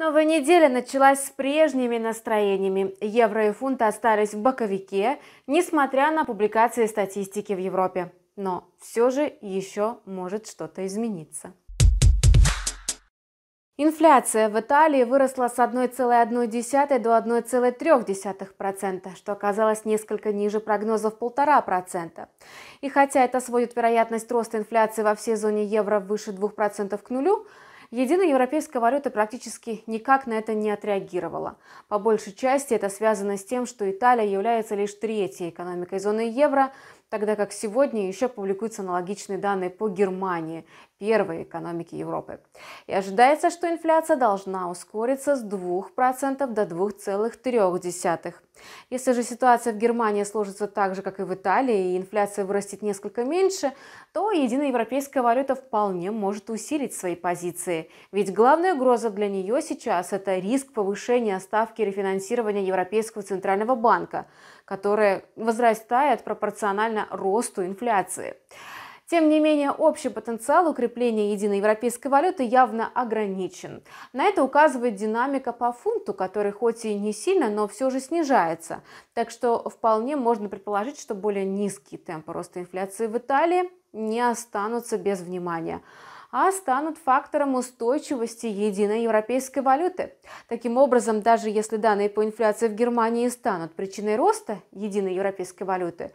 Новая неделя началась с прежними настроениями. Евро и фунт остались в боковике, несмотря на публикации статистики в Европе. Но все же еще может что-то измениться. Инфляция в Италии выросла с 1,1 до 1,3%, что оказалось несколько ниже прогнозов 1,5%. И хотя это сводит вероятность роста инфляции во всей зоне евро выше 2% к нулю, Единая европейская валюта практически никак на это не отреагировала. По большей части это связано с тем, что Италия является лишь третьей экономикой зоны евро, тогда как сегодня еще публикуются аналогичные данные по Германии, первой экономике Европы. И ожидается, что инфляция должна ускориться с 2% до 2,3%. Если же ситуация в Германии сложится так же, как и в Италии, и инфляция вырастет несколько меньше, то единая европейская валюта вполне может усилить свои позиции. Ведь главная угроза для нее сейчас – это риск повышения ставки рефинансирования Европейского центрального банка, которая возрастает пропорционально глобально росту инфляции. Тем не менее, общий потенциал укрепления единой европейской валюты явно ограничен. На это указывает динамика по фунту, который хоть и не сильно, но все же снижается. Так что вполне можно предположить, что более низкие темпы роста инфляции в Италии не останутся без внимания а станут фактором устойчивости единой европейской валюты. Таким образом, даже если данные по инфляции в Германии станут причиной роста единой европейской валюты,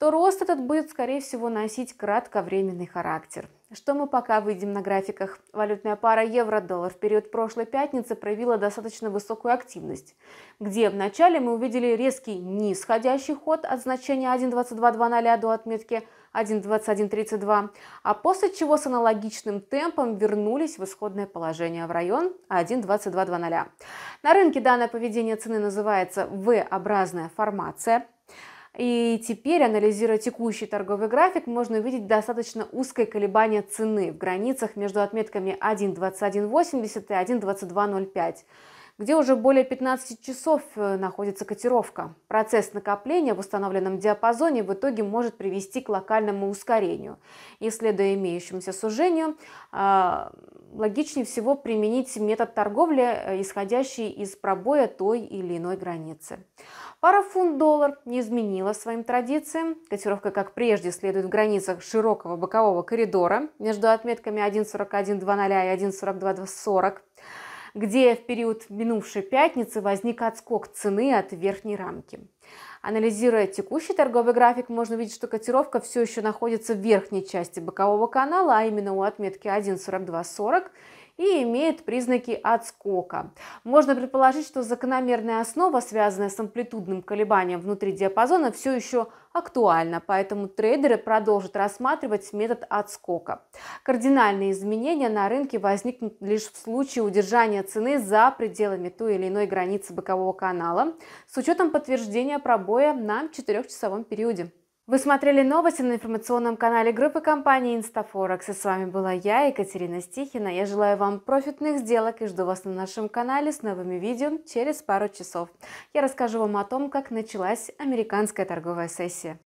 то рост этот будет, скорее всего, носить кратковременный характер. Что мы пока видим на графиках? Валютная пара евро-доллар в период прошлой пятницы проявила достаточно высокую активность, где вначале мы увидели резкий нисходящий ход от значения 1.2220 до отметки 1.2132, а после чего с аналогичным темпом вернулись в исходное положение в район 1.2220. На рынке данное поведение цены называется V-образная формация – и теперь, анализируя текущий торговый график, можно увидеть достаточно узкое колебание цены в границах между отметками 1.2180 и 1.2205 где уже более 15 часов э, находится котировка. Процесс накопления в установленном диапазоне в итоге может привести к локальному ускорению. И следуя имеющемуся сужению, а, логичнее всего применить метод торговли, э, исходящий из пробоя той или иной границы. Пара фунт-доллар не изменила своим традициям. Котировка, как прежде, следует в границах широкого бокового коридора между отметками 1.41.00 и 1.42.40 где в период минувшей пятницы возник отскок цены от верхней рамки. Анализируя текущий торговый график, можно видеть, что котировка все еще находится в верхней части бокового канала, а именно у отметки 1.4240 и имеет признаки отскока. Можно предположить, что закономерная основа, связанная с амплитудным колебанием внутри диапазона, все еще актуальна, поэтому трейдеры продолжат рассматривать метод отскока. Кардинальные изменения на рынке возникнут лишь в случае удержания цены за пределами той или иной границы бокового канала с учетом подтверждения пробоя на 4-часовом периоде. Вы смотрели новости на информационном канале группы компании Инстафорекс. И с вами была я, Екатерина Стихина. Я желаю вам профитных сделок и жду вас на нашем канале с новыми видео через пару часов. Я расскажу вам о том, как началась американская торговая сессия.